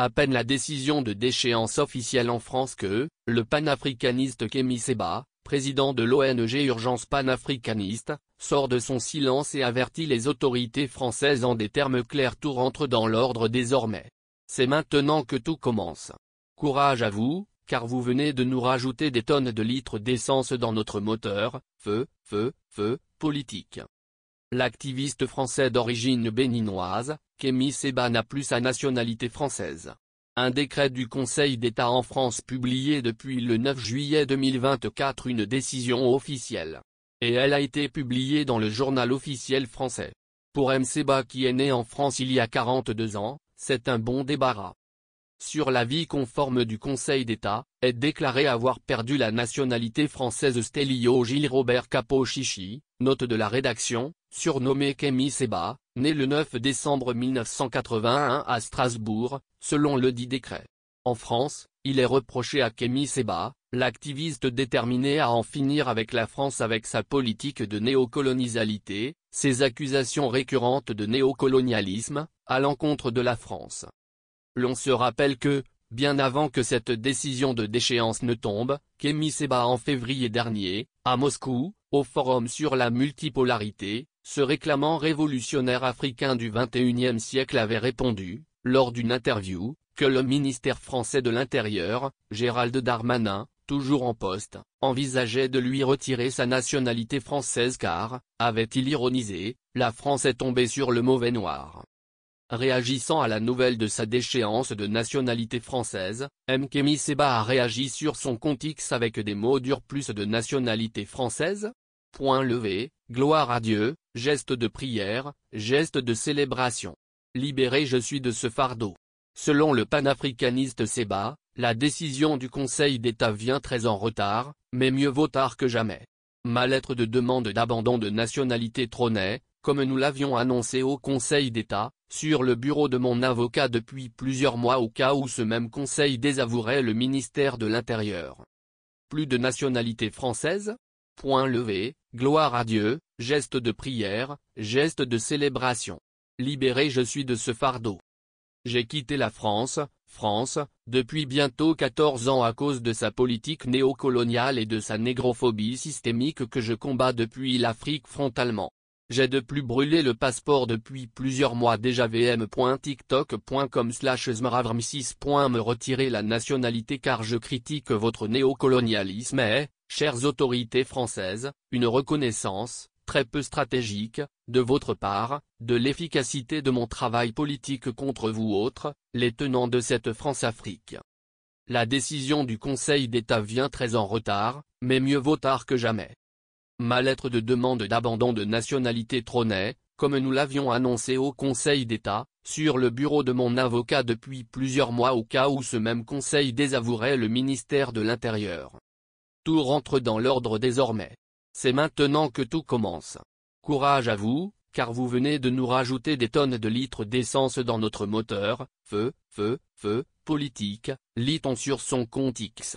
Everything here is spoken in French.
À peine la décision de déchéance officielle en France que, le panafricaniste Kémy Seba, président de l'ONG Urgence panafricaniste, sort de son silence et avertit les autorités françaises en des termes clairs tout rentre dans l'ordre désormais. C'est maintenant que tout commence. Courage à vous, car vous venez de nous rajouter des tonnes de litres d'essence dans notre moteur, feu, feu, feu, politique. L'activiste français d'origine béninoise, Kémy Seba n'a plus sa nationalité française. Un décret du Conseil d'État en France publié depuis le 9 juillet 2024 une décision officielle. Et elle a été publiée dans le journal officiel français. Pour M. Seba qui est né en France il y a 42 ans, c'est un bon débarras. Sur la vie conforme du Conseil d'État, est déclaré avoir perdu la nationalité française Stélio Gilles Robert Capo Chichi, note de la rédaction, surnommé Kémy Seba, né le 9 décembre 1981 à Strasbourg, selon le dit décret. En France, il est reproché à Kémy Seba, l'activiste déterminé à en finir avec la France avec sa politique de néocolonialité, ses accusations récurrentes de néocolonialisme, à l'encontre de la France. L'on se rappelle que, bien avant que cette décision de déchéance ne tombe, Kémy Seba en février dernier, à Moscou, au Forum sur la multipolarité, ce réclamant révolutionnaire africain du XXIe siècle avait répondu, lors d'une interview, que le ministère français de l'Intérieur, Gérald Darmanin, toujours en poste, envisageait de lui retirer sa nationalité française car, avait-il ironisé, la France est tombée sur le mauvais noir. Réagissant à la nouvelle de sa déchéance de nationalité française, Kemi Seba a réagi sur son compte X avec des mots durs plus de nationalité française Point levé, gloire à Dieu, geste de prière, geste de célébration. Libéré je suis de ce fardeau. Selon le panafricaniste Seba, la décision du Conseil d'État vient très en retard, mais mieux vaut tard que jamais. Ma lettre de demande d'abandon de nationalité trônait, comme nous l'avions annoncé au Conseil d'État, sur le bureau de mon avocat depuis plusieurs mois au cas où ce même Conseil désavouerait le ministère de l'Intérieur. Plus de nationalité française Point levé, gloire à Dieu, geste de prière, geste de célébration. Libéré je suis de ce fardeau. J'ai quitté la France, France, depuis bientôt 14 ans à cause de sa politique néocoloniale et de sa négrophobie systémique que je combats depuis l'Afrique frontalement. J'ai de plus brûlé le passeport depuis plusieurs mois déjà vm.tiktok.com slash Me retirer la nationalité car je critique votre néocolonialisme et, chères autorités françaises, une reconnaissance, très peu stratégique, de votre part, de l'efficacité de mon travail politique contre vous autres, les tenants de cette France-Afrique. La décision du Conseil d'État vient très en retard, mais mieux vaut tard que jamais. Ma lettre de demande d'abandon de nationalité trônait, comme nous l'avions annoncé au Conseil d'État, sur le bureau de mon avocat depuis plusieurs mois au cas où ce même Conseil désavouerait le ministère de l'Intérieur. Tout rentre dans l'ordre désormais. C'est maintenant que tout commence. Courage à vous, car vous venez de nous rajouter des tonnes de litres d'essence dans notre moteur, feu, feu, feu, politique, lit-on sur son compte X.